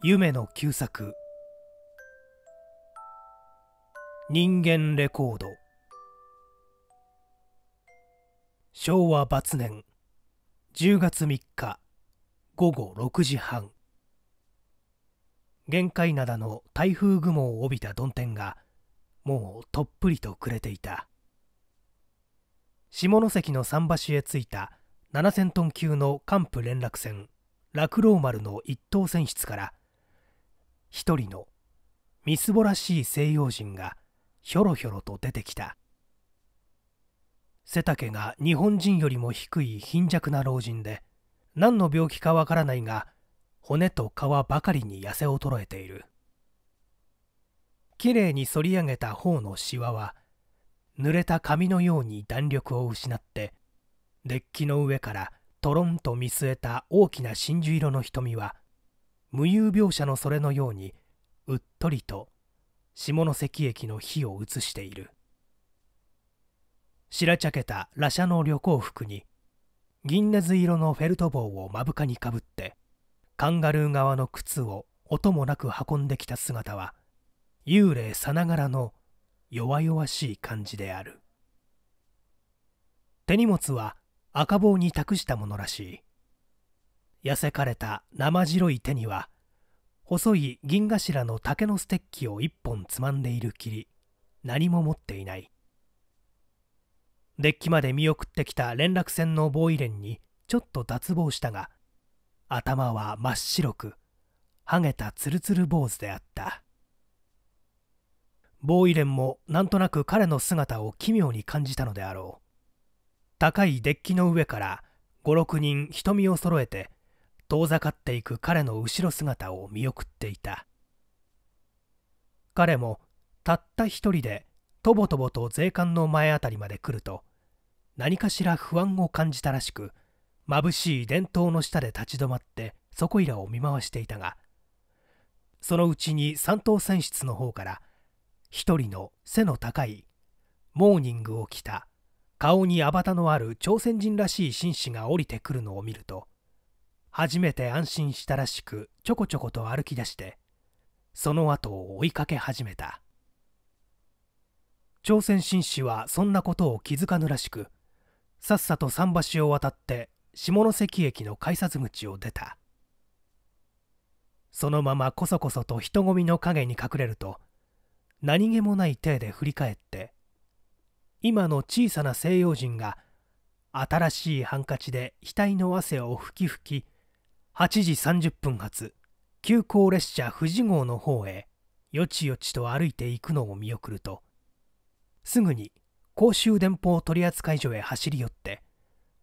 夢の旧作人間レコード昭和末年10月3日午後6時半玄界灘の台風雲を帯びた曇天がもうとっぷりと暮れていた下関の桟橋へ着いた7000トン級の艦布連絡船洛郎丸の一等船室から一人のみすぼらしい西洋人がひょろひょろと出てきた背丈が日本人よりも低い貧弱な老人で何の病気かわからないが骨と皮ばかりに痩せ衰えているきれいに反り上げた頬のしわは濡れた髪のように弾力を失ってデッキの上からとろんと見据えた大きな真珠色の瞳は無遊描写のそれのようにうっとりと下関駅の火を映している白茶けた羅車の旅行服に銀ネズ色のフェルト帽を目深にかぶってカンガルー側の靴を音もなく運んできた姿は幽霊さながらの弱々しい感じである手荷物は赤棒に託したものらしい痩せかれた生白い手には細い銀頭の竹のステッキを一本つまんでいるきり何も持っていないデッキまで見送ってきた連絡船の防衛連にちょっと脱帽したが頭は真っ白くはげたツルツル坊主であったボーイレンもなんとなく彼の姿を奇妙に感じたのであろう高いデッキの上から56人瞳を揃えて遠ざかっていく彼の後ろ姿を見送っていた彼もたった一人でとぼとぼと税関の前あたりまで来ると何かしら不安を感じたらしく眩しい電灯の下で立ち止まってそこいらを見回していたがそのうちに三等船室の方から一人の背の高いモーニングを着た顔にアバタのある朝鮮人らしい紳士が降りてくるのを見ると初めて安心したらしくちょこちょこと歩き出してその後を追いかけ始めた朝鮮紳士はそんなことを気づかぬらしくさっさと桟橋を渡って下関駅の改札口を出たそのままこそこそと人混みの陰に隠れると何気もない体で振り返って今の小さな西洋人が新しいハンカチで額の汗を吹き吹き8時30分発急行列車富士号の方へよちよちと歩いていくのを見送るとすぐに公衆電報取扱所へ走り寄って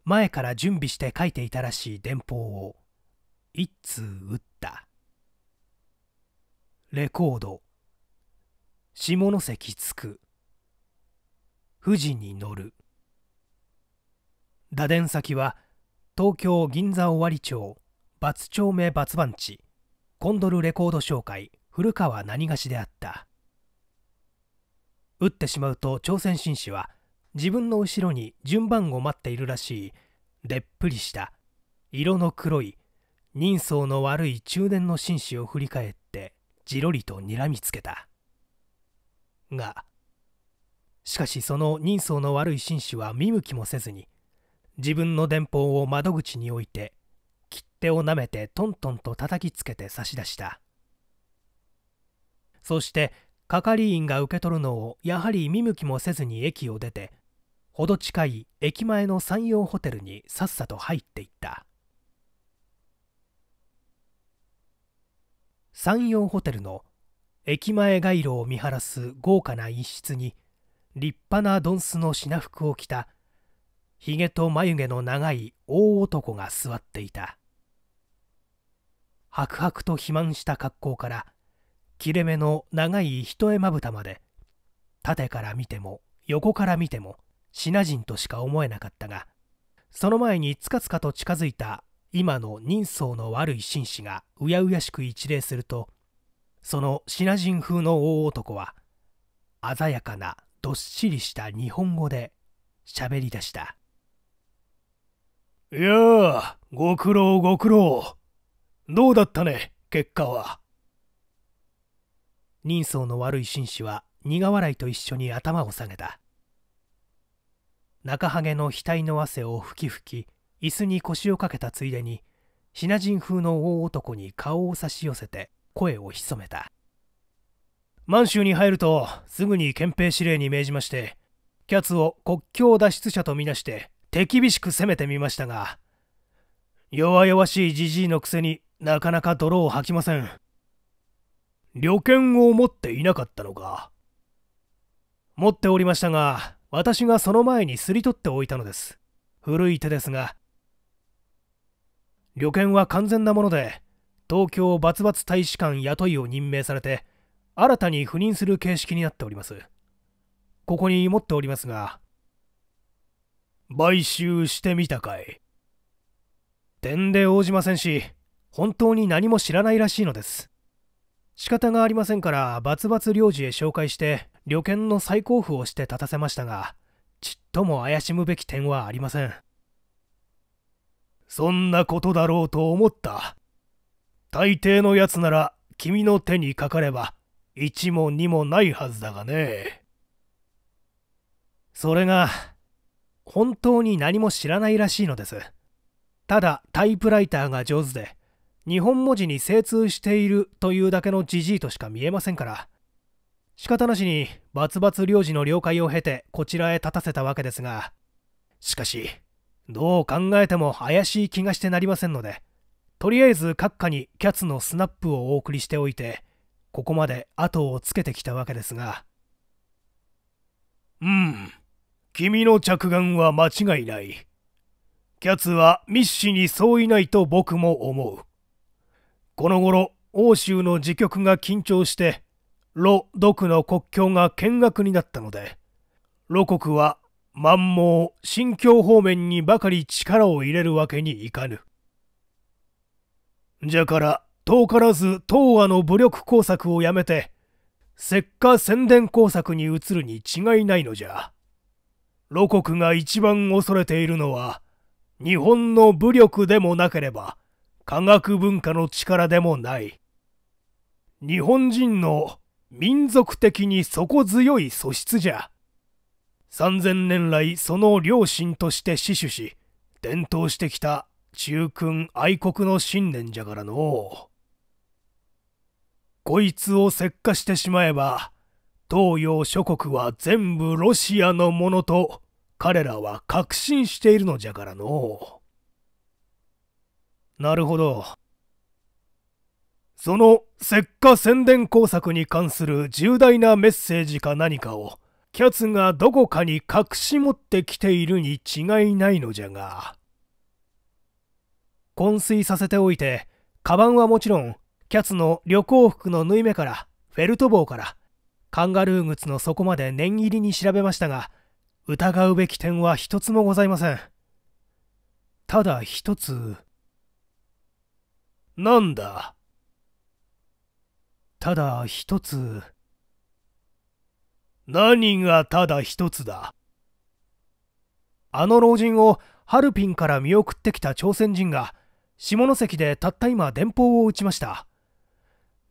前から準備して書いていたらしい電報を一通打ったレコード下関着く富士に乗る打電先は東京銀座尾張町バツ町目バ番地コンドルレコード紹介古川何がしであった打ってしまうと朝鮮紳士は自分の後ろに順番を待っているらしいでっぷりした色の黒い人相の悪い中年の紳士を振り返ってじろりとにらみつけたがしかしその人相の悪い紳士は見向きもせずに自分の電報を窓口に置いて切手をなめてトントンと叩きつけて差し出したそして係員が受け取るのをやはり見向きもせずに駅を出てほど近い駅前の山陽ホテルにさっさと入っていった山陽ホテルの駅前街路を見晴らす豪華な一室に立派なドンスの品服を着たひげと眉毛の長い大男が座っていた白々と肥満した格好から切れ目の長い一重まぶたまで縦から見ても横から見てもシナ人としか思えなかったがその前につかつかと近づいた今の人相の悪い紳士がうやうやしく一礼するとそのシナ人風の大男は鮮やかなどっしりした日本語で喋り出した「いやあご苦労ご苦労」どうだったね、結果は。人相の悪い紳士は苦笑いと一緒に頭を下げた。中ハゲの額の汗をふきふき、椅子に腰をかけたついでに、シナ人風の大男に顔を差し寄せて声を潜めた。満州に入るとすぐに憲兵指令に命じまして、キャツを国境脱出者とみなして手厳しく攻めてみましたが、弱々しいじじいのくせになかなか泥を吐きません。旅券を持っていなかったのか。持っておりましたが、私がその前にすり取っておいたのです。古い手ですが。旅券は完全なもので、東京バツバツ大使館雇いを任命されて、新たに赴任する形式になっております。ここに持っておりますが、買収してみたかい。点で応じませんし、本当に何も知らないらしいのです仕方がありませんからバツバツ領事へ紹介して旅券の再交付をして立たせましたがちっとも怪しむべき点はありませんそんなことだろうと思った大抵のやつなら君の手にかかれば一も二もないはずだがねそれが本当に何も知らないらしいのですただタイプライターが上手で日本文字に精通しているというだけのじじいとしか見えませんから仕方なしにバツバツ領事の了解を経てこちらへ立たせたわけですがしかしどう考えても怪しい気がしてなりませんのでとりあえず閣下にキャツのスナップをお送りしておいてここまで後をつけてきたわけですがうん君の着眼は間違いないキャツは密使に相違ないと僕も思うこの頃欧州の自局が緊張してロ・クの国境が見学になったのでロ国は満蒙新疆方面にばかり力を入れるわけにいかぬじゃから遠からず東亜の武力工作をやめて石化宣伝工作に移るに違いないのじゃロ国が一番恐れているのは日本の武力でもなければ科学文化の力でもない日本人の民族的に底強い素質じゃ3000年来その両親として死守し伝統してきた中君愛国の信念じゃからのこいつを石化してしまえば東洋諸国は全部ロシアのものと彼らは確信しているのじゃからのなるほど。その石化宣伝工作に関する重大なメッセージか何かを、キャツがどこかに隠し持ってきているに違いないのじゃが。昏睡させておいて、カバンはもちろん、キャツの旅行服の縫い目から、フェルト帽から、カンガルー靴の底まで念入りに調べましたが、疑うべき点は一つもございません。ただ一つ、なんだただ一つ。何がただ一つだあの老人をハルピンから見送ってきた朝鮮人が下関でたった今電報を打ちました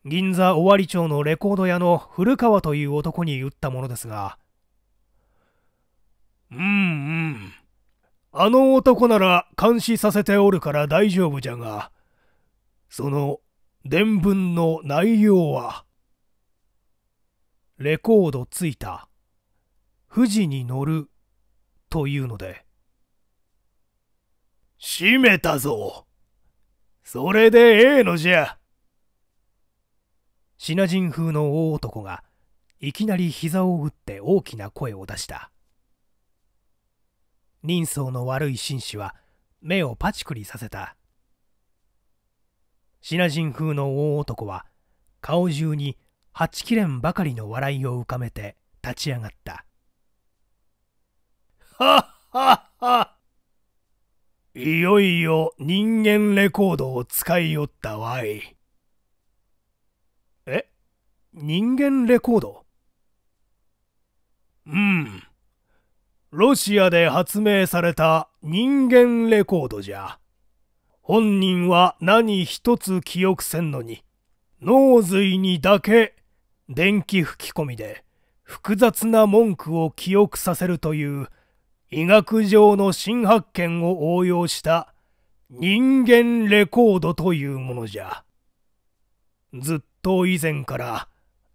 銀座尾張町のレコード屋の古川という男に打ったものですがうんうんあの男なら監視させておるから大丈夫じゃがその伝文の内容は、レコードついた、富士に乗る、というので、閉めたぞ。それでええのじゃ。シナ人風の大男が、いきなり膝を打って大きな声を出した。人相の悪い紳士は、目をパチクリさせた。シナ人風の大男は顔中に八切れんばかりの笑いを浮かべて立ち上がったはっはっはいよいよ人間レコードを使いよったわいえ人間レコードうんロシアで発明された人間レコードじゃ。本人は何一つ記憶せんのに、脳髄にだけ電気吹き込みで複雑な文句を記憶させるという医学上の新発見を応用した人間レコードというものじゃ。ずっと以前から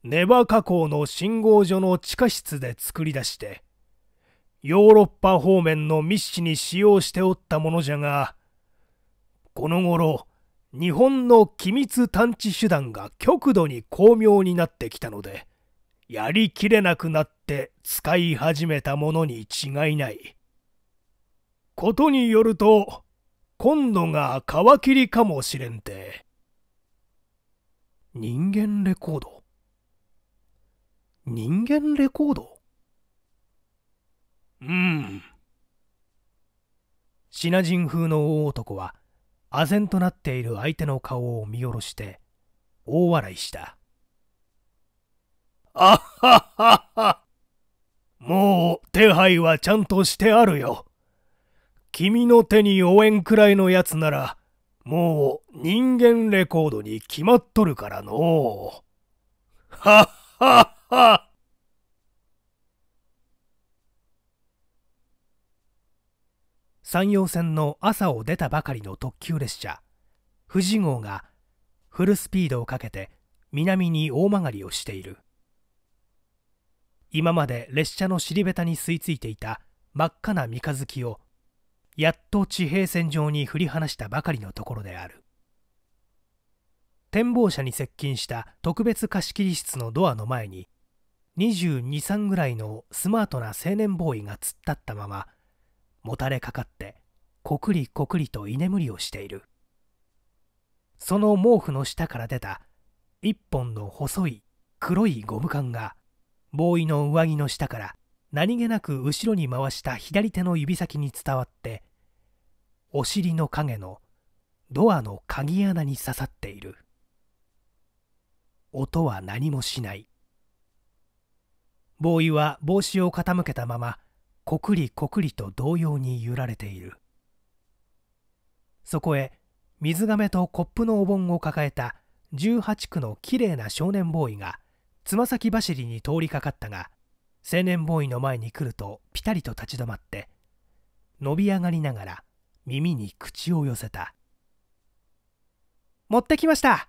ネバ加工の信号所の地下室で作り出して、ヨーロッパ方面の密使に使用しておったものじゃが、この頃、日本の機密探知手段が極度に巧妙になってきたので、やりきれなくなって使い始めたものに違いない。ことによると、今度が皮切りかもしれんて。人間レコード人間レコードうん。シナ人風の大男は唖然となっている相手の顔を見下ろして大笑いしたあっはっはっはもう手配はちゃんとしてあるよ君の手に応援くらいのやつならもう人間レコードに決まっとるからのはっはっは山陽線の朝を出たばかりの特急列車富士号がフルスピードをかけて南に大曲りをしている今まで列車の尻べたに吸い付いていた真っ赤な三日月をやっと地平線上に振り離したばかりのところである展望車に接近した特別貸切室のドアの前に223ぐらいのスマートな青年ボーイが突っ立ったままもたれかかってこくりこくりと居眠りをしているその毛布の下から出た一本の細い黒いゴム管がボーイの上着の下から何気なく後ろに回した左手の指先に伝わってお尻の影のドアの鍵穴に刺さっている音は何もしないボーイは帽子を傾けたままこくりこくりと同様に揺られているそこへ水がめとコップのお盆を抱えた18区のきれいな少年ボーイがつま先走りに通りかかったが青年ボーイの前に来るとピタリと立ち止まって伸び上がりながら耳に口を寄せた持ってきました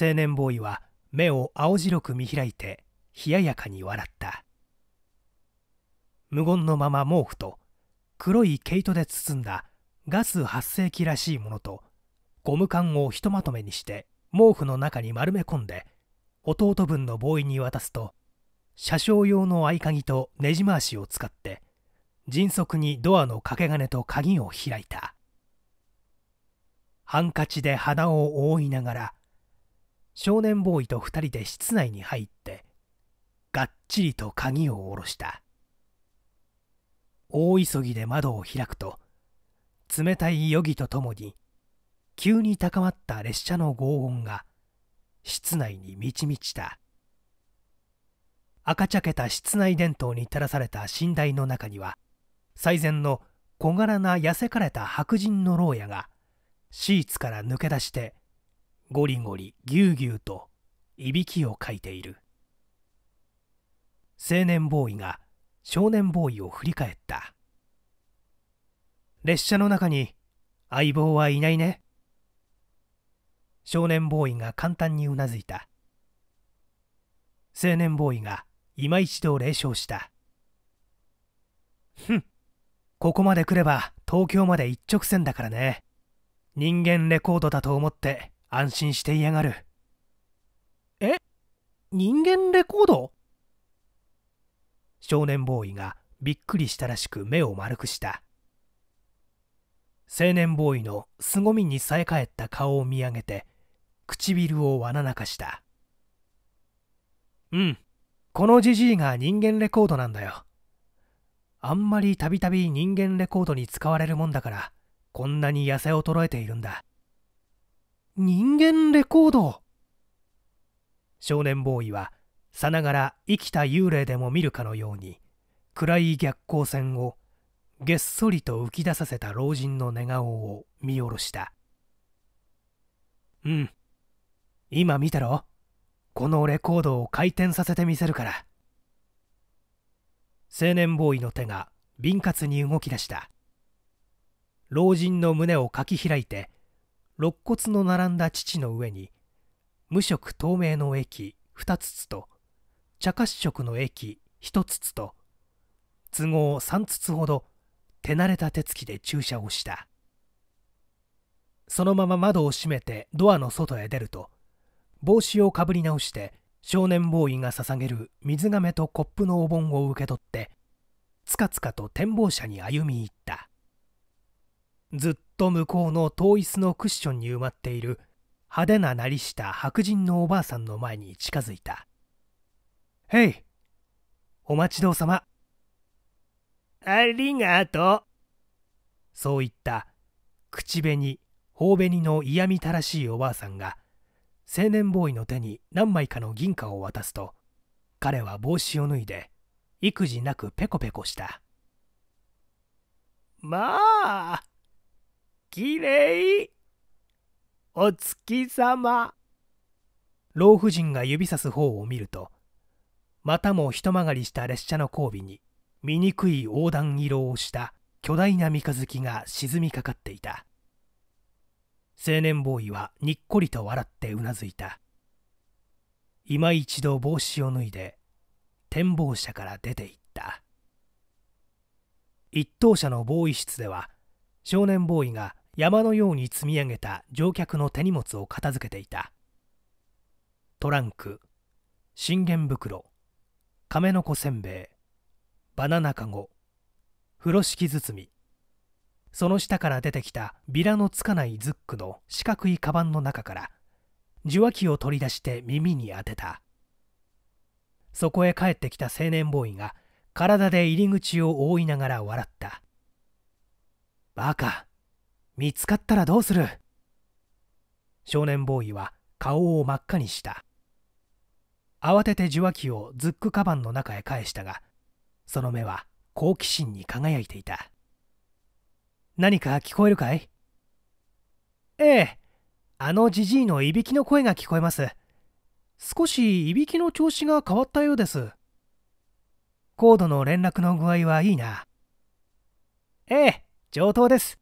青年ボーイは目を青白く見開いて冷ややかに笑った無言のまま毛布と黒い毛糸で包んだガス発生器らしいものとゴム缶をひとまとめにして毛布の中に丸め込んで弟分のボーイに渡すと車掌用の合鍵とねじ回しを使って迅速にドアの掛け金と鍵を開いたハンカチで鼻を覆いながら少年ボーイと2人で室内に入ってがっちりと鍵を下ろした大急ぎで窓を開くと冷たい余儀とともに急に高まった列車の轟音が室内に満ち満ちた赤茶けた室内電灯に照らされた寝台の中には最前の小柄な痩せかれた白人の牢屋がシーツから抜け出してゴリゴリぎゅうぎゅうといびきをかいている青年ボーイが少年ボーイを振り返った列車の中に相棒はいないね少年ボーイが簡単にうなずいた青年ボーイが今一度冷笑したふんここまで来れば東京まで一直線だからね人間レコードだと思って安心していやがるえ人間レコード少年ボーイがびっくりしたらしく目を丸くした青年ボーイの凄みにさええった顔を見上げて唇をわななかしたうんこのじじいが人間レコードなんだよあんまりたびたび人間レコードに使われるもんだからこんなに痩せ衰えているんだ人間レコード少年ボーイはさながら生きた幽霊でも見るかのように暗い逆光線をげっそりと浮き出させた老人の寝顔を見下ろしたうん今見たろこのレコードを回転させてみせるから青年ボーイの手が敏滑に動き出した老人の胸をかき開いて肋骨の並んだ父の上に無色透明の液2つと茶褐色の液1つと都合3つほど手慣れた手つきで注射をしたそのまま窓を閉めてドアの外へ出ると帽子をかぶり直して少年ボーイが捧げる水がめとコップのお盆を受け取ってつかつかと展望車に歩み入ったずっと向こうの遠い椅子のクッションに埋まっている派手ななりした白人のおばあさんの前に近づいたへい、お待ちどうさま。ありがとう。そう言った口紅、頬紅の嫌みたらしいおばあさんが、青年ボーイの手に何枚かの銀貨を渡すと、彼は帽子を脱いで、育児なくペコペコした。まあ、きれい。お月様。老婦人が指さす方を見ると、またも一曲がりした列車の後尾に醜い横断色をした巨大な三日月が沈みかかっていた青年ボーイはにっこりと笑ってうなずいた今一度帽子を脱いで展望車から出ていった一等車のボーイ室では少年ボーイが山のように積み上げた乗客の手荷物を片付けていたトランク信玄袋亀の子せんべいバナナかご風呂敷包みその下から出てきたビラのつかないズックの四角いカバンの中から受話器を取り出して耳に当てたそこへ帰ってきた青年ボーイが体で入り口を覆いながら笑ったバカ見つかったらどうする少年ボーイは顔を真っ赤にした慌てて受話器をズックカバンの中へ返したがその目は好奇心に輝いていた何か聞こえるかいええあのじじいのいびきの声が聞こえます少しいびきの調子が変わったようです高度の連絡の具合はいいなええ上等です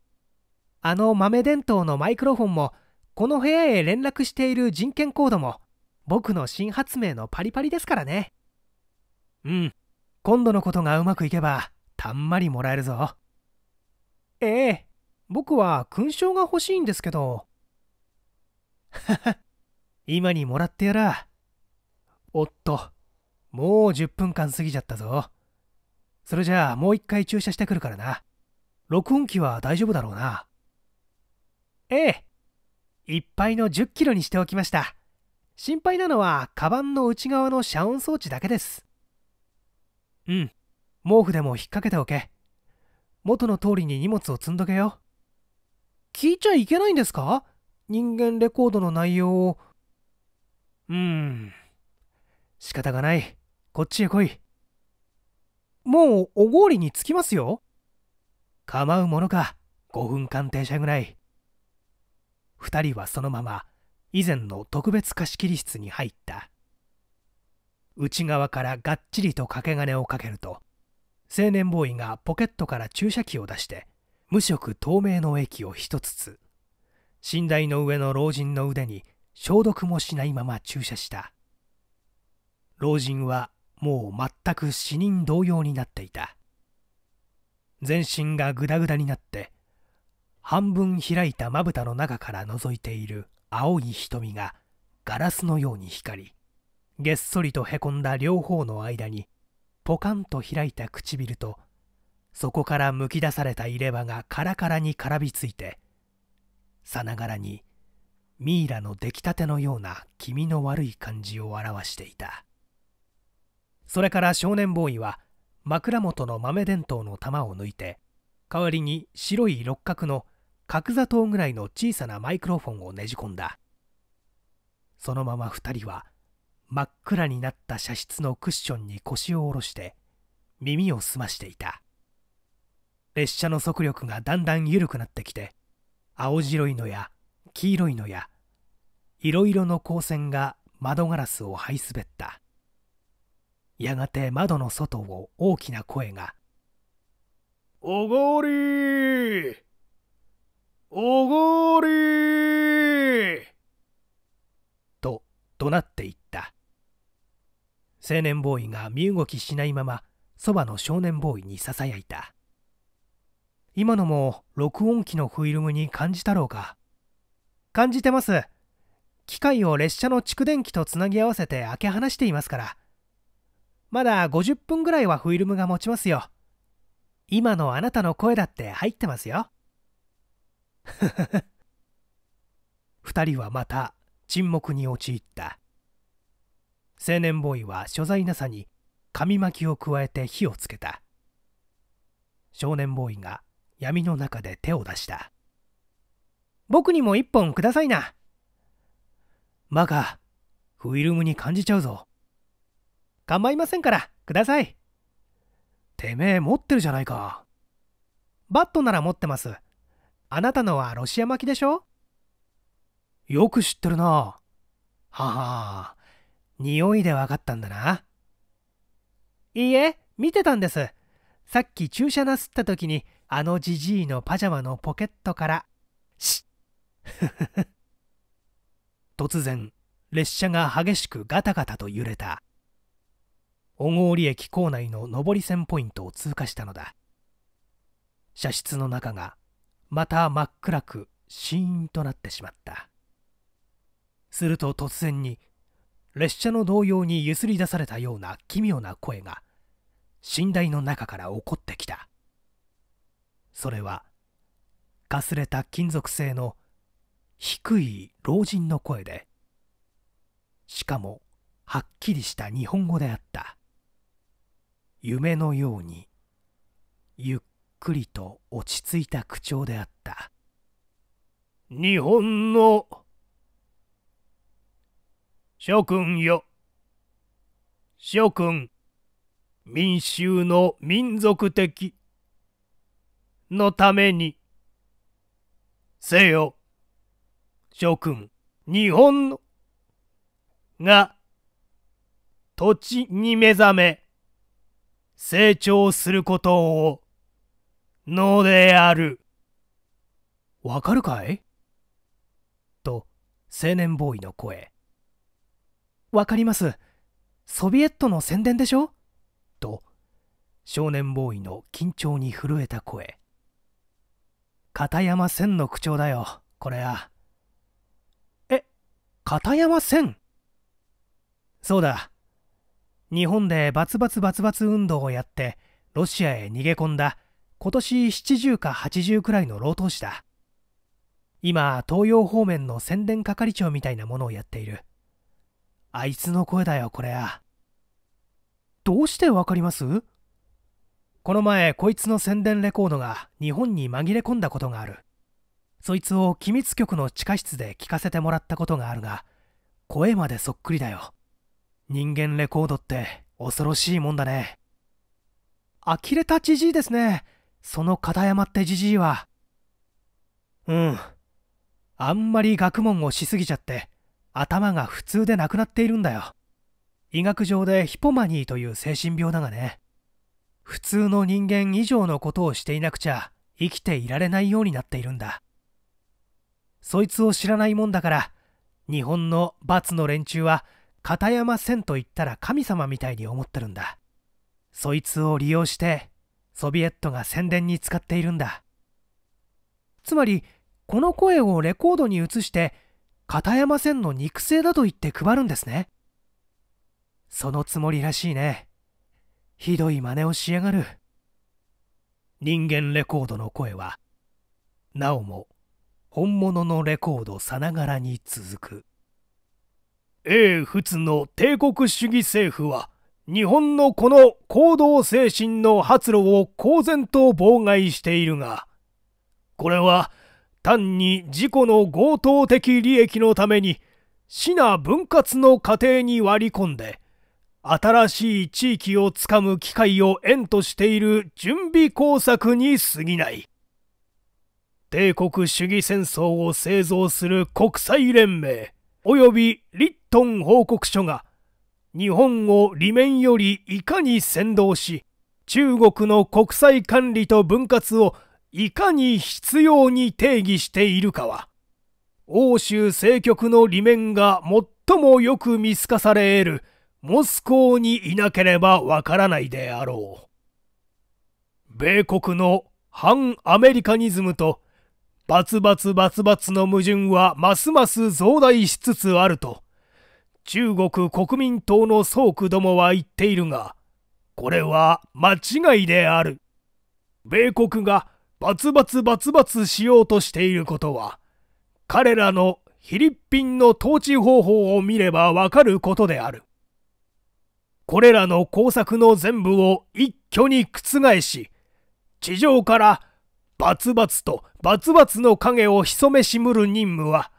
あの豆電灯のマイクロフォンもこの部屋へ連絡している人権コードも僕の新発明のパリパリですからねうん今度のことがうまくいけばたんまりもらえるぞええ僕は勲章が欲しいんですけど 今にもらってやらおっともう10分間過ぎちゃったぞそれじゃあもう一回駐車してくるからな録音機は大丈夫だろうなええいっぱいの10キロにしておきました心配なのはカバンの内側の遮音装置だけですうん毛布でも引っ掛けておけ元の通りに荷物を積んどけよ聞いちゃいけないんですか人間レコードの内容をうん仕方がないこっちへ来いもうおごりにつきますよ構うものか5分間停車ぐらい2人はそのまま以前の特別貸切室に入った内側からがっちりと掛け金をかけると青年ボーイがポケットから注射器を出して無色透明の液を一つつ寝台の上の老人の腕に消毒もしないまま注射した老人はもう全く死人同様になっていた全身がグダグダになって半分開いたまぶたの中から覗いている青い瞳がガラスのように光りげっそりとへこんだ両方の間にポカンと開いた唇とそこからむき出された入れ歯がカラカラに絡みついてさながらにミイラの出来たてのような気味の悪い感じを表していたそれから少年ボーイは枕元の豆電灯の玉を抜いて代わりに白い六角の角砂糖ぐらいの小さなマイクロフォンをねじ込んだそのまま2人は真っ暗になった射室のクッションに腰を下ろして耳を澄ましていた列車の速力がだんだん緩くなってきて青白いのや黄色いのやいろいろの光線が窓ガラスを這い滑ったやがて窓の外を大きな声が「おごりおごりと怒鳴っていった青年ボーイが身動きしないままそばの少年ボーイにささやいた今のも録音機のフィルムに感じたろうか感じてます機械を列車の蓄電機とつなぎ合わせて開け放していますからまだ50分ぐらいはフィルムが持ちますよ今のあなたの声だって入ってますよ二人はまた沈黙に陥った青年ボーイは所在なさに紙巻きを加えて火をつけた少年ボーイが闇の中で手を出した僕にも一本くださいなマカフィルムに感じちゃうぞ構いませんからくださいてめえ持ってるじゃないかバットなら持ってますあなたのはロシア巻きでしょよく知ってるな。はは匂いでわかったんだな。いいえ、見てたんです。さっき注射なすった時に、あのじじいのパジャマのポケットから、し 突然、列車が激しくガタガタと揺れた。小郡駅構内の上り線ポイントを通過したのだ。車室の中がまた真っ暗くシーンとなってしまったすると突然に列車の動揺にゆすり出されたような奇妙な声が寝台の中から起こってきたそれはかすれた金属製の低い老人の声でしかもはっきりした日本語であった夢のようにゆっくりと落ち着いた口調であった日本の諸君よ諸君民衆の民族的のためにせよ諸君日本のが土地に目覚め成長することをのである。わかるかいと、青年ボーイの声。わかります。ソビエットの宣伝でしょと、少年ボーイの緊張に震えた声。片山千の口調だよ、これは。え、片山千そうだ。日本でバツバツバツバツ運動をやって、ロシアへ逃げ込んだ今年70か80くらいの老頭子だ今東洋方面の宣伝係長みたいなものをやっているあいつの声だよこれやどうしてわかりますこの前こいつの宣伝レコードが日本に紛れ込んだことがあるそいつを機密局の地下室で聞かせてもらったことがあるが声までそっくりだよ人間レコードって恐ろしいもんだね呆れたじじいですねその片山ってじじいはうんあんまり学問をしすぎちゃって頭が普通でなくなっているんだよ医学上でヒポマニーという精神病だがね普通の人間以上のことをしていなくちゃ生きていられないようになっているんだそいつを知らないもんだから日本の罰の連中は片山千と言ったら神様みたいに思ってるんだそいつを利用してソビエットが宣伝に使っているんだつまりこの声をレコードに移して片山線の肉声だと言って配るんですねそのつもりらしいねひどい真似をしやがる人間レコードの声はなおも本物のレコードさながらに続く英仏の帝国主義政府は日本のこの行動精神の発露を公然と妨害しているが、これは単に自己の強盗的利益のために、市な分割の過程に割り込んで、新しい地域をつかむ機会を縁としている準備工作に過ぎない。帝国主義戦争を製造する国際連盟、及びリットン報告書が、日本を裏面よりいかに先導し中国の国際管理と分割をいかに必要に定義しているかは欧州政局の裏面が最もよく見透かされ得るモスコーにいなければわからないであろう。米国の反アメリカニズムとバツバツバツバツの矛盾はますます増大しつつあると中国国民党の総区どもは言っているが、これは間違いである。米国がバツバツバツバツしようとしていることは、彼らのフィリピンの統治方法を見ればわかることである。これらの工作の全部を一挙に覆し、地上からバツバツとバツバツの影を潜めしむる任務は、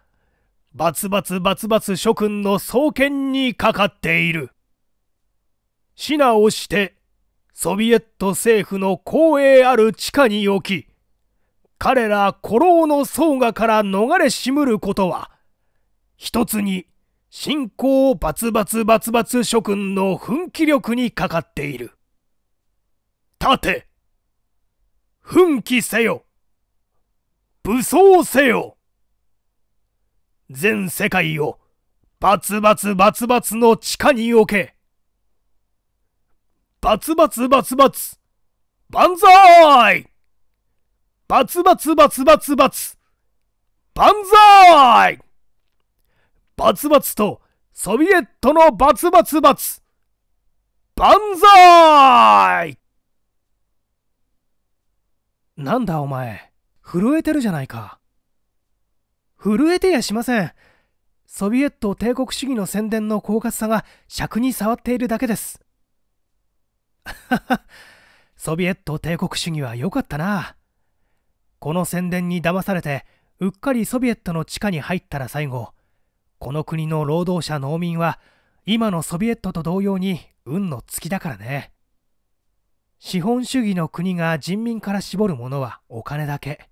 バツバツバツバツ諸君の双剣にかかっている。指なをして、ソビエット政府の光栄ある地下に置き、彼ら古老の層がから逃れしむることは、一つに、信仰バツバツバツバツ諸君の奮起力にかかっている。立て奮起せよ武装せよ全世界をバツバツバツバツの地下に置けバツバツバツバツ万歳バツバツバツバツバツ万歳バツバツとソビエットのバツバツバツ万歳なんだお前震えてるじゃないか。震えてやしません。ソビエト帝国主義の宣伝の狡猾さが尺に触っているだけです。ソビエト帝国主義は良かったな。この宣伝に騙されて、うっかりソビエトの地下に入ったら最後、この国の労働者農民は、今のソビエトと同様に運の尽きだからね。資本主義の国が人民から絞るものはお金だけ。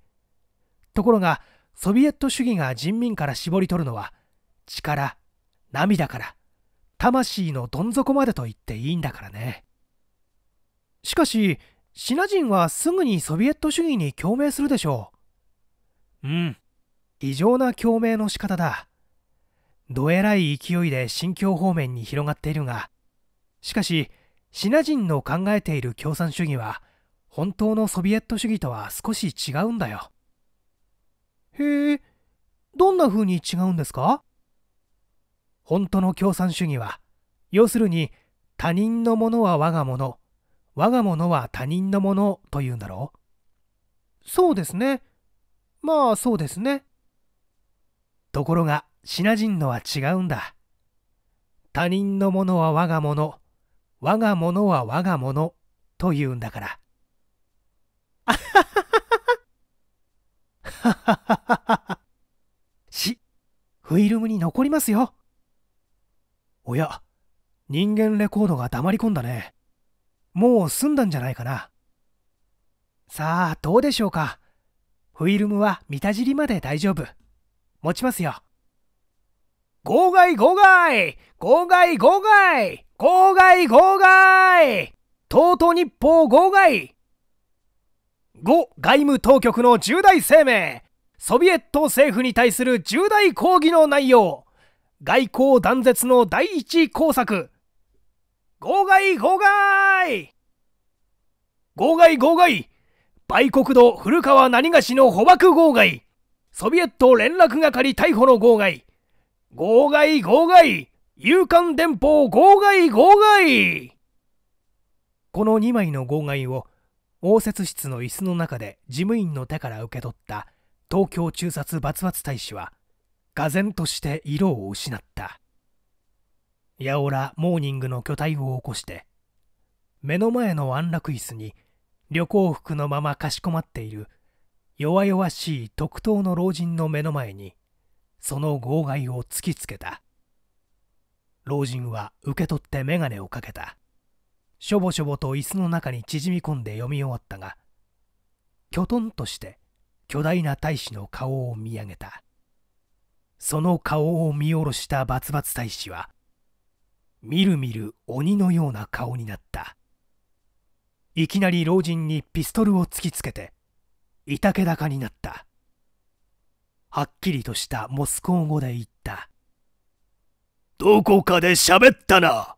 ところが、ソビエット主義が人民から絞り取るのは力涙から魂のどん底までと言っていいんだからねしかしシナ人はすぐにソビエット主義に共鳴するでしょううん異常な共鳴の仕方だどえらい勢いで新疆方面に広がっているがしかしシナ人の考えている共産主義は本当のソビエット主義とは少し違うんだよへえ、どんな風に違うんですか本当の共産主義は、要するに、他人のものは我が物、我が物は他人のものというんだろうそうですね。まあそうですね。ところが、シナ人のは違うんだ。他人のものは我が物、我が物は我が物というんだから。あはは し、フィルムに残りますよ。おや、人間レコードが黙り込んだね。もう済んだんじゃないかな。さあ、どうでしょうか。フィルムは見たじりまで大丈夫。持ちますよ。号外号外号外号外号外号外東都日報号外5外務当局の重大声明ソビエト政府に対する重大抗議の内容外交断絶の第一工作号外号外号外号外売国道古川何がしの捕獲号外ソビエト連絡係逮捕の号外号外号外勇敢電報号外号外この2枚の号外を応接室の椅子の中で事務員の手から受け取った東京中殺バツ大使はがぜとして色を失ったやおらモーニングの巨体を起こして目の前の安楽椅子に旅行服のままかしこまっている弱々しい特等の老人の目の前にその号外を突きつけた老人は受け取って眼鏡をかけたしょぼしょぼと椅子の中に縮み込んで読み終わったがきょとんとして巨大な大使の顔を見上げたその顔を見下ろしたバツバツ大使はみるみる鬼のような顔になったいきなり老人にピストルを突きつけていたけだかになったはっきりとしたモスコー語で言ったどこかで喋ったな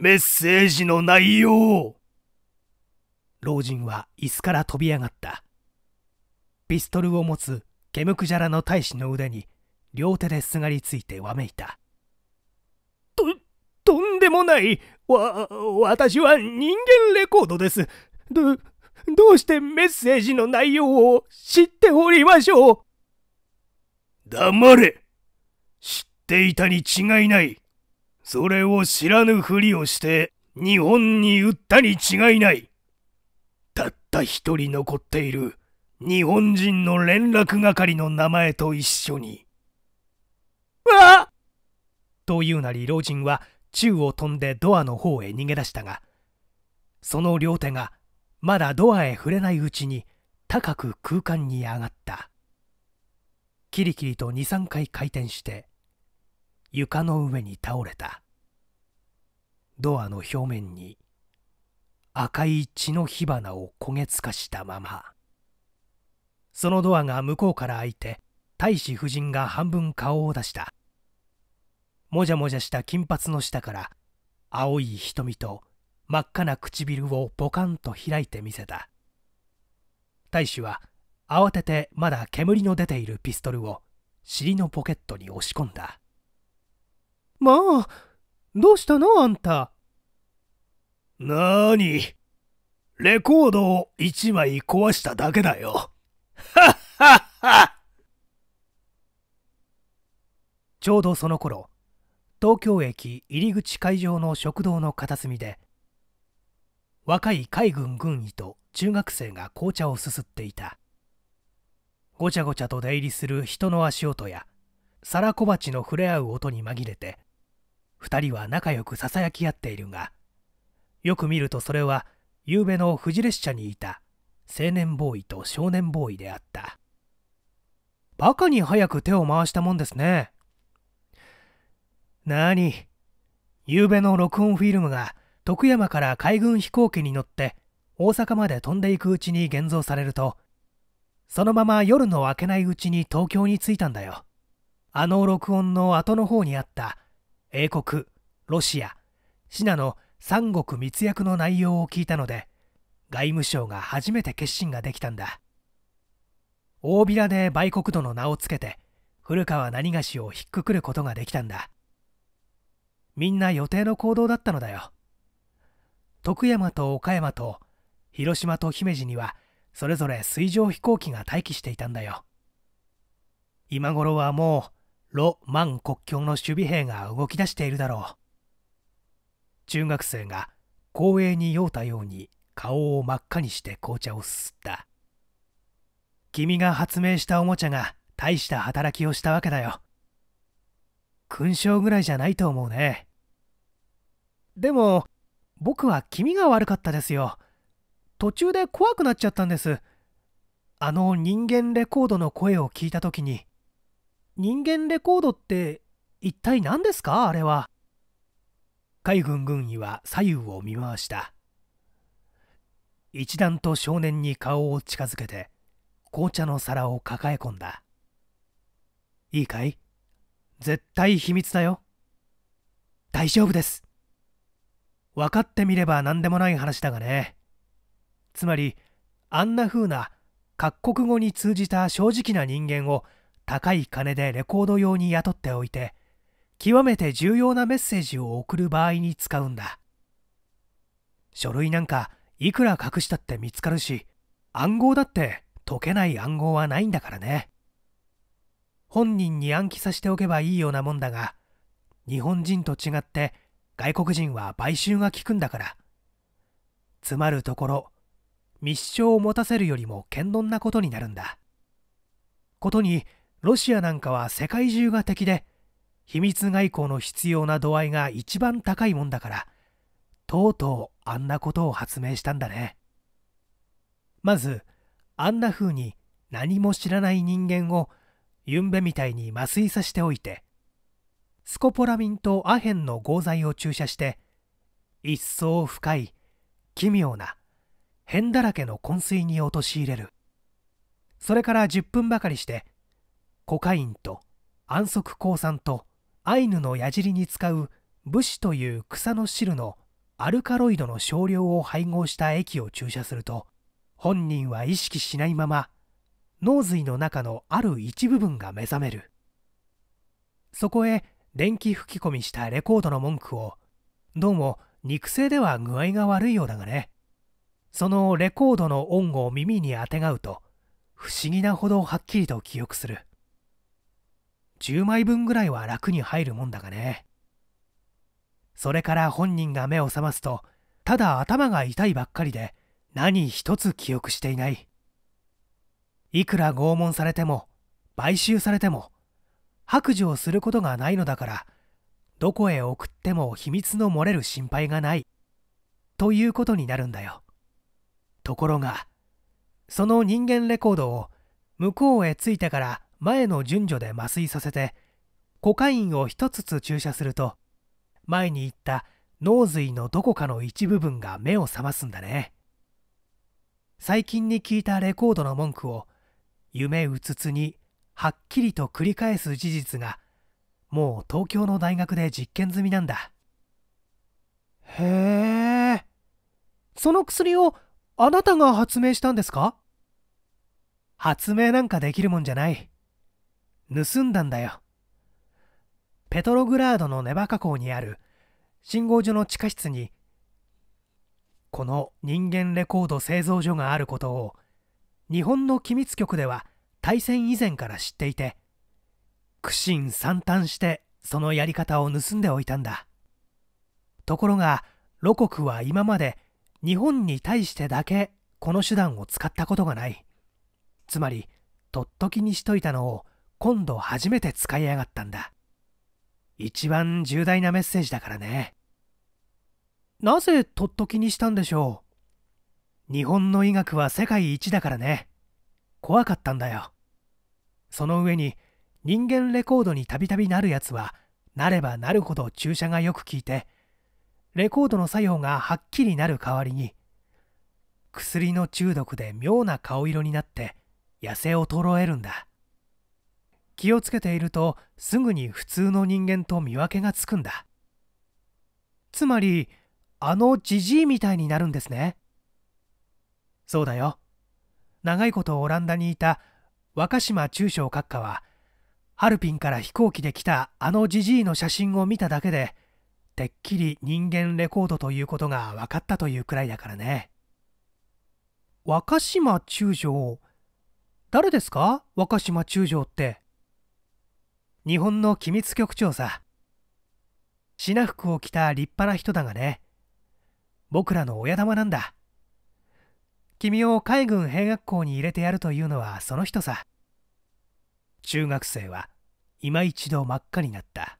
メッセージの内容老人は椅子から飛び上がったピストルを持つケムクジャラの大使の腕に両手ですがりついてわめいたととんでもないわ私は人間レコードですどどうしてメッセージの内容を知っておりましょう黙れ知っていたに違いないそれを知らぬふりをして日本に売ったに違いない。たった一人残っている日本人の連絡係の名前と一緒に。わあというなり老人は宙を飛んでドアの方へ逃げ出したが、その両手がまだドアへ触れないうちに高く空間に上がった。キリキリと23回回転して、床の上に倒れたドアの表面に赤い血の火花を焦げつかしたままそのドアが向こうから開いて大使夫人が半分顔を出したもじゃもじゃした金髪の下から青い瞳と真っ赤な唇をポカンと開いてみせた大使は慌ててまだ煙の出ているピストルを尻のポケットに押し込んだまあ、どうしたのあんた。なーに、レコードを一枚壊しただけだよ。はっはっちょうどその頃、東京駅入り口会場の食堂の片隅で、若い海軍軍医と中学生が紅茶をすすっていた。ごちゃごちゃと出入りする人の足音や、皿小鉢の触れ合う音に紛れて、2人は仲良くささやき合っているがよく見るとそれは昨べの富士列車にいた青年ボーイと少年ボーイであったバカに早く手を回したもんですねなあに夕べの録音フィルムが徳山から海軍飛行機に乗って大阪まで飛んでいくうちに現像されるとそのまま夜の明けないうちに東京に着いたんだよあの録音の後の方にあった英国ロシアシナの三国密約の内容を聞いたので外務省が初めて決心ができたんだ大平で売国度の名をつけて古川何がしをひっくくることができたんだみんな予定の行動だったのだよ徳山と岡山と広島と姫路にはそれぞれ水上飛行機が待機していたんだよ今頃はもうロ・マン国境の守備兵が動き出しているだろう中学生が光栄に酔うたように顔を真っ赤にして紅茶をすすった君が発明したおもちゃが大した働きをしたわけだよ勲章ぐらいじゃないと思うねでも僕は気味が悪かったですよ途中で怖くなっちゃったんですあの人間レコードの声を聞いた時に人間レコードって一体何ですかあれは海軍軍医は左右を見回した一段と少年に顔を近づけて紅茶の皿を抱え込んだいいかい絶対秘密だよ大丈夫です分かってみれば何でもない話だがねつまりあんな風な各国語に通じた正直な人間を高い金でレコード用に雇っておいて極めて重要なメッセージを送る場合に使うんだ書類なんかいくら隠したって見つかるし暗号だって解けない暗号はないんだからね本人に暗記させておけばいいようなもんだが日本人と違って外国人は買収が効くんだから詰まるところ密書を持たせるよりも堅鈍なことになるんだことにロシアなんかは世界中が敵で秘密外交の必要な度合いが一番高いもんだからとうとうあんなことを発明したんだねまずあんな風に何も知らない人間をユンベみたいに麻酔させておいてスコポラミンとアヘンの合剤を注射して一層深い奇妙な変だらけの昏睡に陥れるそれから10分ばかりしてコカインと安息鉱酸とアイヌの矢尻に使う武士という草の汁のアルカロイドの少量を配合した液を注射すると本人は意識しないまま脳髄の中のある一部分が目覚めるそこへ電気吹き込みしたレコードの文句をどうも肉声では具合が悪いようだがねそのレコードの音を耳にあてがうと不思議なほどはっきりと記憶する10枚分ぐらいは楽に入るもんだがねそれから本人が目を覚ますとただ頭が痛いばっかりで何一つ記憶していないいくら拷問されても買収されても白状することがないのだからどこへ送っても秘密の漏れる心配がないということになるんだよところがその人間レコードを向こうへ着いてから前の順序で麻酔させてコカインを1つずつ注射すると前に言った脳髄のどこかの一部分が目を覚ますんだね最近に聞いたレコードの文句を夢うつつにはっきりと繰り返す事実がもう東京の大学で実験済みなんだへえその薬をあなたが発明したんですか発明なんかできるもんじゃない盗んだんだよペトログラードのネバカ口にある信号所の地下室にこの人間レコード製造所があることを日本の機密局では大戦以前から知っていて苦心惨憺してそのやり方を盗んでおいたんだところが露国は今まで日本に対してだけこの手段を使ったことがないつまりとっときにしといたのを今度初めて使いやがったんだ一番重大なメッセージだからねなぜとっときにしたんでしょう日本の医学は世界一だからね怖かったんだよその上に人間レコードにたびたびなるやつはなればなるほど注射がよく効いてレコードの作用がはっきりなる代わりに薬の中毒で妙な顔色になって痩せ衰えるんだ気をつけているとすぐに普通の人間と見分けがつくんだつまりあのじじいみたいになるんですねそうだよ長いことオランダにいた若島中小閣下はハルピンから飛行機で来たあのじじいの写真を見ただけでてっきり人間レコードということが分かったというくらいだからね若島中将誰ですか若島中将って日本の機密局長さ品服を着た立派な人だがね僕らの親玉なんだ君を海軍兵学校に入れてやるというのはその人さ中学生は今一度真っ赤になった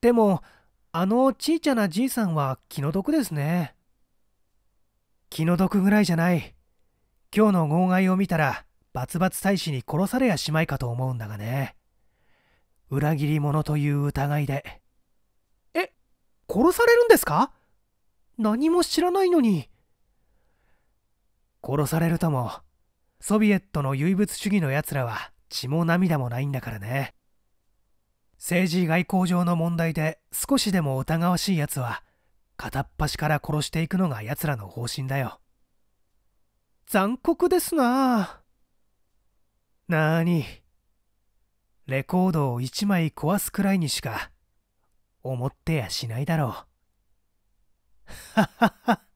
でもあの小さなじいさんは気の毒ですね気の毒ぐらいじゃない今日の号外を見たらバツバツ大使に殺されやしまいかと思うんだがね裏切り者という疑いでえ殺されるんですか何も知らないのに殺されるともソビエットの唯物主義のやつらは血も涙もないんだからね政治外交上の問題で少しでも疑わしいやつは片っ端から殺していくのがやつらの方針だよ残酷ですなあなーにレコードを一枚壊すくらいにしか思ってやしないだろう。ははは。